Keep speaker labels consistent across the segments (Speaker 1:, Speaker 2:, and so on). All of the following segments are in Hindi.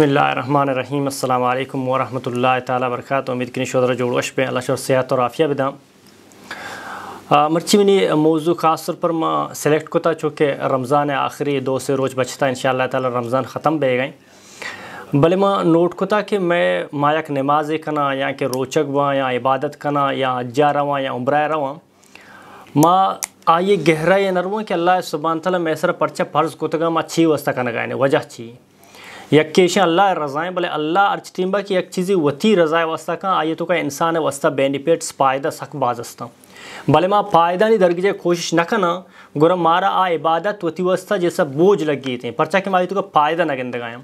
Speaker 1: बसमीम अल्लाम वरहमल तबरक उम्मीद कि शोदरा जोड़ोश पे अल्लाह शोर सेहत और आफिया बिदाम मर्ची मनी मौजू ख़ास तौर पर माँ सेलेक्ट को था चूँकि रमज़ान आखिरी दो से रोज़ बचता इन शाह रमज़ान ख़त्म बह गए भले माँ नोट को था कि मैं मायक नमाज कना या कि रोचक बहाँ या इबादत कना या अज्जा रवा या उम्र रवा माँ आइए गहरा या नरवा कि अल्लाह सुबह तला मैसर परचा फ़र्ज़ को माँ छी वस्ता कन वजह छी यकेश अल्लाह रज़ाएँ भले अल्लाह अर्च की यक चीज़ वती रज़ाए वस्ता का आइए तो का इंसान वस्ता बेनिफिट्स फ़ायदा सक बाजस्ता भले माँ फ़ायदा नहीं दरगजे कोशिश न करना गुरु मारा आ इबादत वती वस्ता जैसा बोझ लग गई थे परचा के माँ तो का फ़ायदा न गंद गायम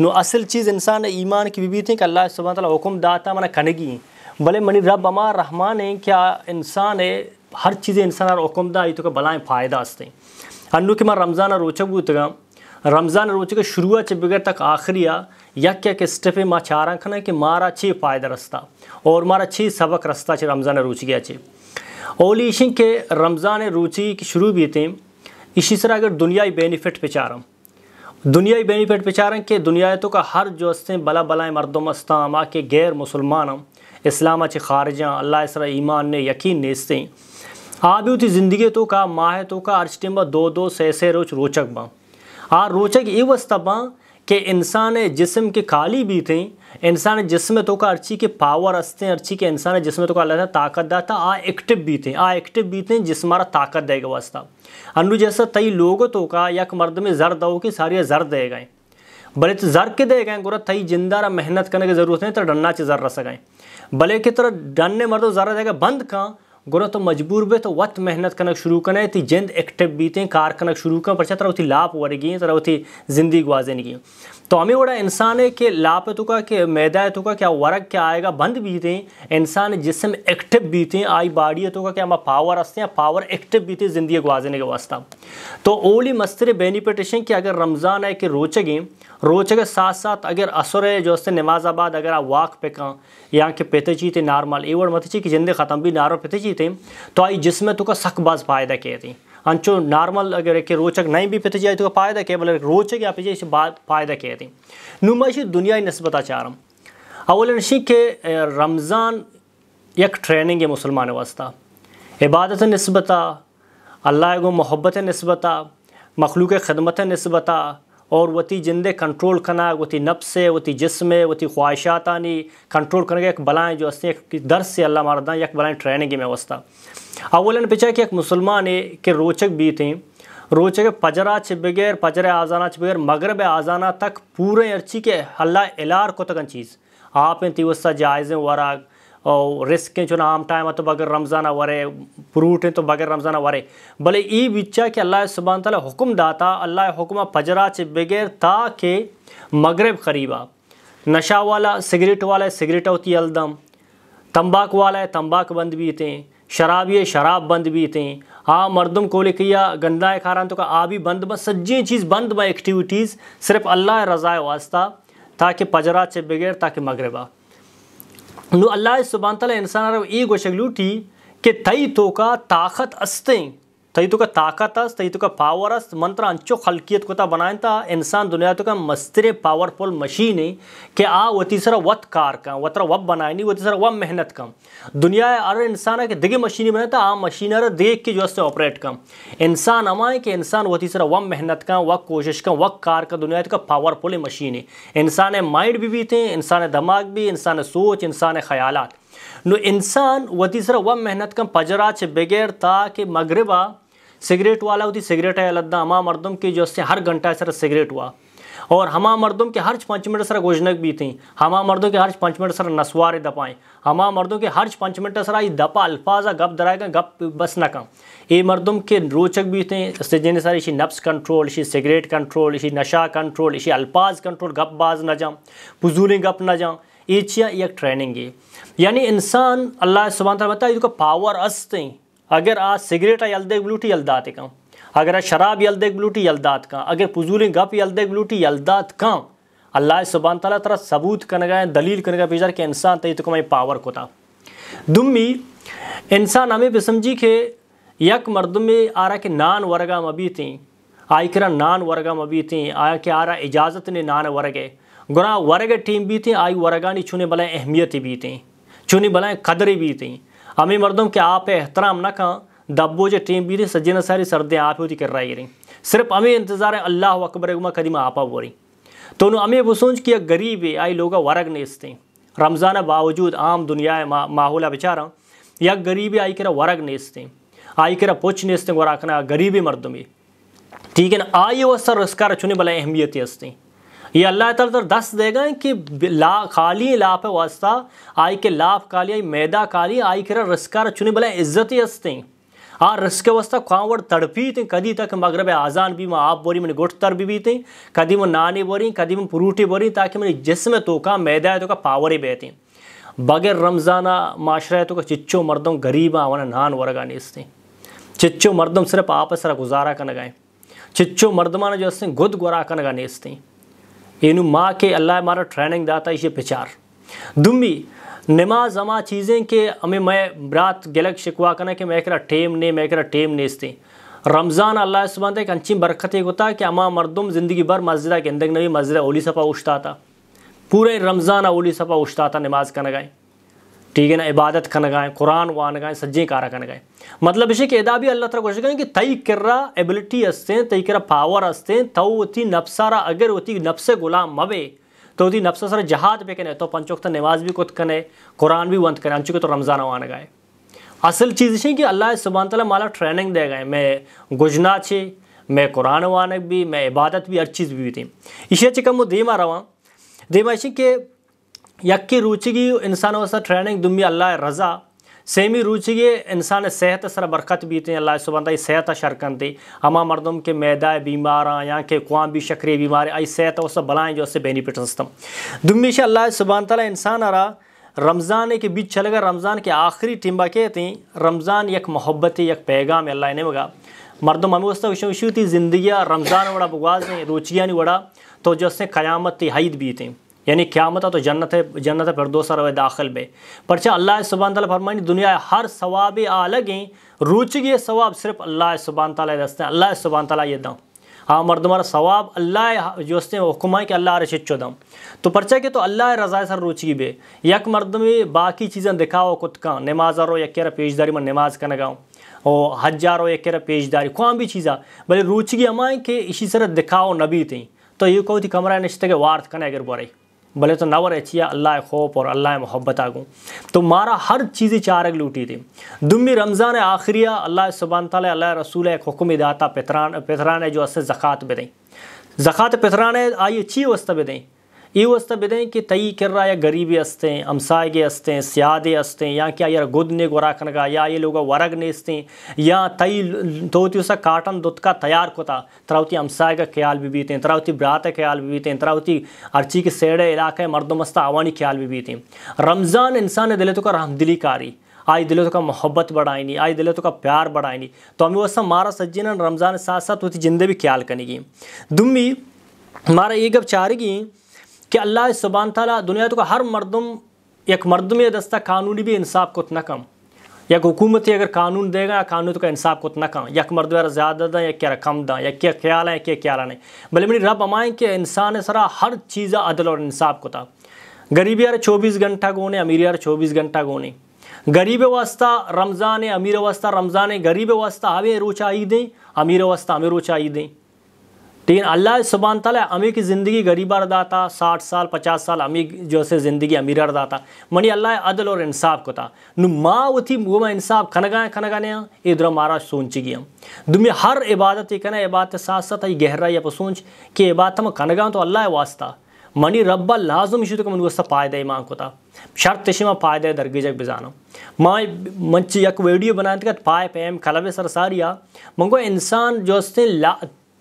Speaker 1: नो असल चीज़ इंसान ईमान की बीबी थी कि अल्लाह सुबह तला हुक्म दाता मना कनगी भले मनी रब अमा रहमान है क्या इंसान है हर चीज़ें इंसान और हुक्म दा तो का भलाएँ फ़ायदा अस्ते अनु के माँ रमज़ान रोचक गुतगा रमज़ान ರಂಜಾನ್ ರೋಚಕ ಶುರುವಾಚೆ ಬಿಗರ್ತಕ ಆಖರಿಯ ಯಕ್ಕ ಸ್ಟೆಪೆ माँ ಚಾರಾ खाना कि मारा छे फायदा रस्ता और मारा छे सबक रस्ता छे रमज़ान रुचि गया छे ओली इशी के रमज़ान रुचि की शुरू भी थे इसी तरह अगर दुनियाई बेनिफिट पे चारम दुनियाई बेनिफिट पे चारम के दुनिया तो का हर जो हस्ते बला बलाएँ मरदम माँ के गैर मुसलमान इस्लाम अच्छे खारजा अल्लाह इसरा ईमान ने यकीन ने भी आबियोती ज़िंदगी तो का माह तो का अर्ज टेम्बा दो दो सह सह रोच रोचक बा आ हाँ, रोचक ये वस्तबा के इंसान जिसम के खाली भी थे इंसान जिसम तो का अर्ची के पावर अस्ते अर्ची के इंसान जिसम तो का अल्लाह ताकत दा था आ एक्टिव भी थे आ एक्टिव भी थे जिसमारा ताकत देगा वस्ता अनु जैसा तई लोग तो का यक मर्द में जर दो कि सारे जर दे गए भले तो जर के दे गए गोरा तई जिंदा मेहनत करने की जरूरत नहीं तो डरना चर जर रस गए भले कि तरह डरने मर्द तो जरा देगा बंद कहाँ गोरा तो मजबूर बे तो वत मेहनत कनक शुरू कने थी जिंद एक्टिव बीते कार कनक शुरू कर पर तरह थी लाप वर गई तरह थी जिंदगी गुआजे नहीं तो हमें वड़ा इंसान है कि लाप तो का कि मैदा तो का क्या वर्क क्या आएगा बंद बीते इंसान जिसम एक्टिव बीते आई बाड़ी तो का क्या पावर हंसते हैं पावर एक्टिव बीते जिंदगी गुआजने के वास्ता तो ओली मस्तरे बेनिफिटेशन कि अगर रमज़ान है कि रोचगे रोचक के साथ साथ अगर असुर है जो नमाजाबाद अगर आप वाक पे कहाँ यहाँ के पेते चीते नार्मल एवड़ मत ची कि जिंदे ख़त्म भी नारो पेते चीते तो आई जिसमें तो का सकबाज फायदा किए थी अंचो नॉर्मल अगर एक रोचक नहीं भी पेते जाए तो फायदा क्या बोले रोचक या पिछे इसे बात फायदा क्या थी नुमाइशी दुनिया नस्बत चारम अवल नशी के रमज़ान एक ट्रेनिंग है मुसलमान वास्ता इबादत नस्बता अल्लाह को मोहब्बत नस्बता मखलूक खदमत नस्बता और वती जिंदे कंट्रोल करना वती नफ्स वती जिसम वती आनी कंट्रोल करने एक बलाएँ जो हस्ते एक दर्द से अल्लाह मारदा एक बलाएँ ट्रेनिंग में वस्ता अवलन पिछा कि एक मुसलमान के रोचक भी थी रोचक पजरा छ बगैर पजर आज़ाना छ बगैर मगरब आज़ाना तक पूरे अर्ची के अल्लाह एलार को तकन चीज़ आप तीवस्ता जायज़ें वराग और रिस्क चुना आम टाइम तो बगैर रमज़ान वरे फ्रूट तो बगैर रमज़ान वरे भले ई बिचा कि अल्लाह सुबहान तला हुक्म दाता अल्लाह हुक्म पजरा च बगैर ता के मगरब करीबा नशा वाला सिगरेट वाला सिगरेट होती अलदम तम्बाक वाला है तम्बाक बंद बीते शराब ये शराब बंद बीते हाँ मर्दम को लिखिया गंदा है खारान तो का आ भी बंद बस सज्जी चीज़ बंद बा एक्टिविटीज़ सिर्फ अल्लाह रज़ा वास्ता ताकि पजरा च बगैर ताकि मगरबा लो अल्लाह सुबहान तला इंसान एगो शगलूटी के तई तो का ताकत अस्तें तईतु का ताकत अस तईतु का पावर अस मंत्र अंचो खलकियत कोता बनाए था इंसान दुनिया तो का मस्तरे पावरफुल मशीन है कि आ वो तीसरा वत कार का वतरा वब बनाए नहीं वो तीसरा वब मेहनत कम दुनिया अरे इंसान है कि दिगे मशीन था आ मशीन अरे देख के जो है ऑपरेट कम इंसान हमारे कि इंसान वो तीसरा वम मेहनत का वक कोशिश का वक कार का दुनिया का पावरफुल मशीन है इंसान है माइंड भी भी थे इंसान है दिमाग भी इंसान है सोच इंसान है ख्याल नो इंसान वो तीसरा वह मेहनत का पजरा छ बगैर था कि मगरबा सिगरेट वाला होती सिगरेट है अलद्दा हमा मरदम की जो हर घंटा सर सिगरेट हुआ और हमा मर्दों के हर पाँच मिनट सर गोजनक भी थी हमा मर्दों के हर पाँच मिनट सर नसवार दपाएँ हमा मर्दों के हर पाँच मिनट सर आई दपा अल्फाजा गप दराएगा गप बस न कम ये मर्दों के रोचक भी थे जिन सर इसी नफ्स कंट्रोल इसी सिगरेट कंट्रोल इसी नशा कंट्रोल इसी अल्फाज कंट्रोल गप बाज न जाऊँ फजूलें गप न जाऊँ ये एक ट्रेनिंग है यानी इंसान अल्लाह सुबह बताया पावर अस्त अगर आ सिगरेट यलदेक ब्लूटी यलदात का अगर आज शराब यल्दे ब्लूटी यल्दात कहाँ अगर फजूल गप यलदेक ब्लूटी यल्दात कहाँ अल्लाह सुबान तला तरह सबूत गए दलील गए बेजार के इंसान तय तो कमाई पावर को था दुमी इंसान हमें बेसमझी के यक मर्द में आ रहा कि नान वर्गा मबी थी करा नान वर्गा मबी थी आया आ रहा इजाज़त ने नान वर्गे गुना वर्ग टीम भी थी आई वर्गा नहीं छूने भलाएँ अहमियत भी थी छूने भलाएँ कदरें भी थी अमी मरदम के आप एहतराम न कह दब्बो जे टीम बीरी सज्जन सारी सरदे आप होती कर रही रही सिर्फ अमी इंतज़ार है अल्लाह अकबर कदी कदीमा आपा बोरी तो नु अमी बसूंज कि गरीब आई लोग इस नेस्ते रमज़ान बावजूद आम दुनिया मा, माहौल बेचारा या गरीबी आई ने इस नेस्ते आई कर पुछ नेस्ते वराकना गरीबी मर्दमी ठीक है ना आई वो सर रस्कार चुने भला अहमियत हस्ती ये अल्लाह तर तो दस देगा कि ला खाली लाप वास्ता आई के लाफ काली आई मैदा काली आई के रस्कार चुनी भले इज्जत ही हस्ते आ रस्क वस्ता खावड़ तड़पी थे कदी तक मगरब आज़ान भी मैं आप बोरी मैंने गुट तर भी, भी थी कदी मैं नानी बोरी कदी मैं पुरूटी बोरी ताकि मेरे जिसम तो का मैदा तो का पावर ही बहती बगैर रमज़ाना माशरा तो का चिच्चो मर्दों गरीब आवाना नान वर्गा नहीं चिच्चो मर्दम सिर्फ आप सरा गुजारा कन गए चिच्चो ने जो गुद गुरा कन गा नहीं ಏನು माँ के अल्लाह हमारा ट्रेनिंग दाता इसे प्रचार दुम्बी नमाज अमा चीज़ें के हमें मैं रात गलत शिकवा करना कि मैं टेम ने मैं करा टेम ने इसते रमज़ान अल्लाह सुबह एक अच्छी बरकत एक होता कि अमा मरदम ज़िंदगी भर मस्जिद के अंदर नबी मस्जिद ओली सफ़ा उछता था पूरे रमज़ान ओली सफ़ा उछता था नमाज का नगाएँ ठीक है ना इबादत कन गए कुरान वान गए सज्जे कारा कन गए मतलब इसे एदा भी अल्लाह तला कोशिश करें कि तई किर्रा एबिलिटी हस्ते तई किर्रा पावर हस्ते तव उती नफसारा अगर उती नफ्स गुलाम मवे तो उती नफ्स सर जहाद पे कने तो पंचोक्त नमाज भी कुत कने कुरान भी वंत करें अंचुके तो रमज़ान वान गए असल चीज़ इसे कि अल्लाह सुबह तला माला ट्रेनिंग दे गए मैं गुजना छे मैं कुरान वानक भी मैं इबादत भी हर चीज़ भी थी इसे चिकम वो देमा रवा देमा इसे के ಯಕ್ಕಿ रुचिगी इंसान ಹೊಸ ट्रेनिंग दुमी अल्लाह रज़ा सेमी रुचि इंसान सेहत सर बरकत बीते अल्लाह सुबंदा सेहत शरकंती हमा मरदम के मैदा बीमार या के कुआ भी शक्रिय बीमार आई सेहत उस बलाएँ जो बेनिफिट दुमी से अल्लाह सुबहान तला इंसान रहा रमज़ान के बीच चलेगा रमज़ान के आखिरी टिम्बा के थी रमज़ान यक मोहब्बत यक पैगाम अल्लाह ने मगा मरदम हमें उसका विषय विषय थी ज़िंदगी रमज़ान वड़ा बगवाज रुचिया नहीं वड़ा तो जो उसने क़यामत थी हईद भी थी यानी क़्यामत तो जन्नत है जन्नत फिरदोसा रवे दाखिल बे परचा अच्छा, अल्लाह सुबहान तला फरमानी दुनिया हर सवाब अलग हैं रुचगी ये सवाब सिर्फ अल्लाह सुबान ताली दस्ते अल्लाह सुबहान तला ये दम हाँ मरदमारा सवाब अल्लाह जो उसने हुक्म है कि अल्लाह रे दम तो परचा के तो अल्लाह रज़ा सर रुचगी बे यक मर्द में बाकी चीज़ें दिखाओ खुद का नमाज रो यक पेशदारी में नमाज का नगाऊँ और हजारो यक पेशदारी कौन भी चीज़ा भले रुचगी हमाएँ कि इसी सर दिखाओ नबी थी तो ये कहो थी कमरा नश्ते के वार्थ कने अगर बोरई भले तो नवर अच्छी अल्लाह खौफ और अल्लाह मोहब्बत आगूँ तो मारा हर चीज़ चार लूटी थी दुम्बी रमज़ान आखिरिया अल्लाह सुबान तल अल्लाह रसूल एक हुक्म दाता पितरान पितरान जो अस जक़ात पे दें जक़ात पितरान आई अच्छी वस्त पे दें इव अस्त बेदें कि तई किर्रा या गरीबी अस्तें अमसायगे अस्तें सियादे अस्तें या क्या यार गुद ने गोराखन का या ये लोग वरग ने या तई तो उसका काटन दुत का तैयार कोता तरावती हमसाय का ख्याल भी हैं तरावती ब्रात का ख्याल भी हैं तरावती अर्ची के सेड़े इलाके मर्दमस्ता आवानी ख्याल भी बीते रमज़ान इंसान दिले तो का रहमदिली कारी आई दिलो तो का मोहब्बत नहीं आई दिलो तो का प्यार नहीं तो हमें वस्ता मारा सज्जन रमज़ान साथ साथ उसकी जिंदे भी ख्याल दुम भी मारा ये गप चारेगी कि अल्लाह सुबान तला दुनिया तो का हर मरदम एक मरदम दस्ता कानूनी भी इंसाफ को उतना कम एक हुकूमत अगर कानून देगा या कानून तो का इंसाफ को उतना कम यक मर्द वाला ज़्यादा दें या क्या कम दें या क्या ख्याल है क्या ख्याल नहीं भले मेरी रब अमाएँ कि इंसान सरा हर चीज़ अदल और इंसाफ को था गरीबी यार चौबीस घंटा गोने अमीर यार चौबीस घंटा गोने गरीब वास्ता रमज़ान है अमीर वास्ता रमज़ान है गरीब वास्ता हमें रोचा ही दें अमीर वास्ता हमें रोचा ही दें लेकिन अल्लाह सुबहान तला अमी की ज़िंदगी गरीबा था साठ साल पचास साल अमी जो से ज़िंदगी अमीर था मनी अल्लाह अदल और इंसाफ को था नु माँ वो थी वो मैं इंसाफ खनगा खनगाने इधर मारा सोच गया दुनिया हर इबादत ही कना इबादत साथ साथ ये गहरा या सोच कि इबादत हम खनगा तो अल्लाह वास्ता मनी रब्बा लाजुम तो मन गुस्सा फायदा ही माँ को था शर्त शिमा फायदा जग बिजानो माँ मंच यक वीडियो बनाने तो के पाए पैम खलबे सरसारिया मंगो इंसान जो ला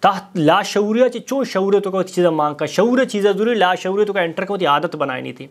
Speaker 1: तहत लाशौर्य चो शौर्य तो का चीज़ मांग का शौर्य चीज़ ला लाशौर्य तो का एंटर को आदत बनानी थी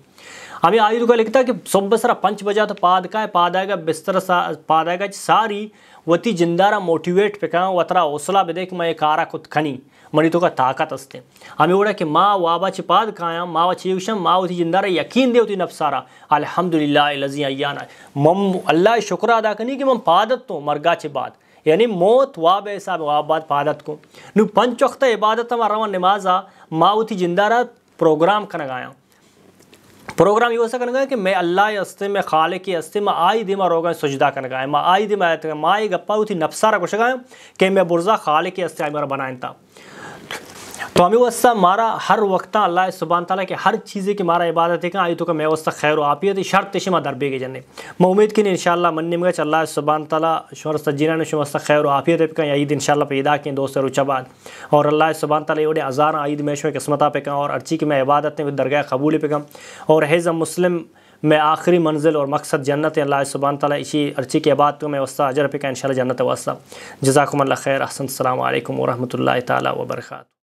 Speaker 1: अभी आयु का लिखता कि सोबसरा पंच बजा तो पाद का है पाद आएगा बिस्तर सा पाद आएगा सारी वती जिंदारा मोटिवेट पे कहाँ वतरा हौसला बेदे देख मैं कारा खुद खनी मणि तो का ताकत अस्ते हमें उड़ा कि माँ वाबा पाद कहाँ माँ वा चीवशम माँ उसी जिंदारा यकीन दे होती नफसारा अलहमदिल्ला लजी अयाना मम अल्लाह शुक्र अदा करनी कि मम पादत तो मरगा चे बाद यानी मौत वाब ऐसा वाबाद फादत को नु पंच वक्त इबादत रवा नमाजा माउथी जिंदारा प्रोग्राम कन गाया प्रोग्राम यो सकन गया कि मैं अल्लाह अस्ते में खाले की अस्ते में आई दिमा रोगा सजदा कन गाया मैं आई दिमा आयत माई गप्पा उथी नफसारा कुछ गाया कि मैं बुरजा खाले की अस्ते मेरा बनाया था तो हमें वस्ता मारा हर वक्त अल्लाह सुबहान तला के हर चीज़ें की मारा इबादत है तो का मैं वस्ता खैर आपियत शर्त शमा दरबे के जन्ने मैं उम्मीद की इनशाला मन में अल्लाह सुबहान तला शुमर जीना ने शुमस्ता खैर आपियत पे कहीं ईद इनशाला ईदा के दोस्त रुचाबाद और अल्लाह सुबहान तला ओडे अजार ईद में शो किस्मता पे कहाँ और अर्ची की मैं इबादत ने दरगाह कबूल पे कम और हेज़ मुस्लिम मैं आखिरी मंजिल और मकसद जन्नत है अल्लाह सुबहान तला इसी अर्ची के बाद तो मैं वस्ता अजर पे कहें इन जन्नत वस्ता जजाकुम खैर असल वरम्ह तबरक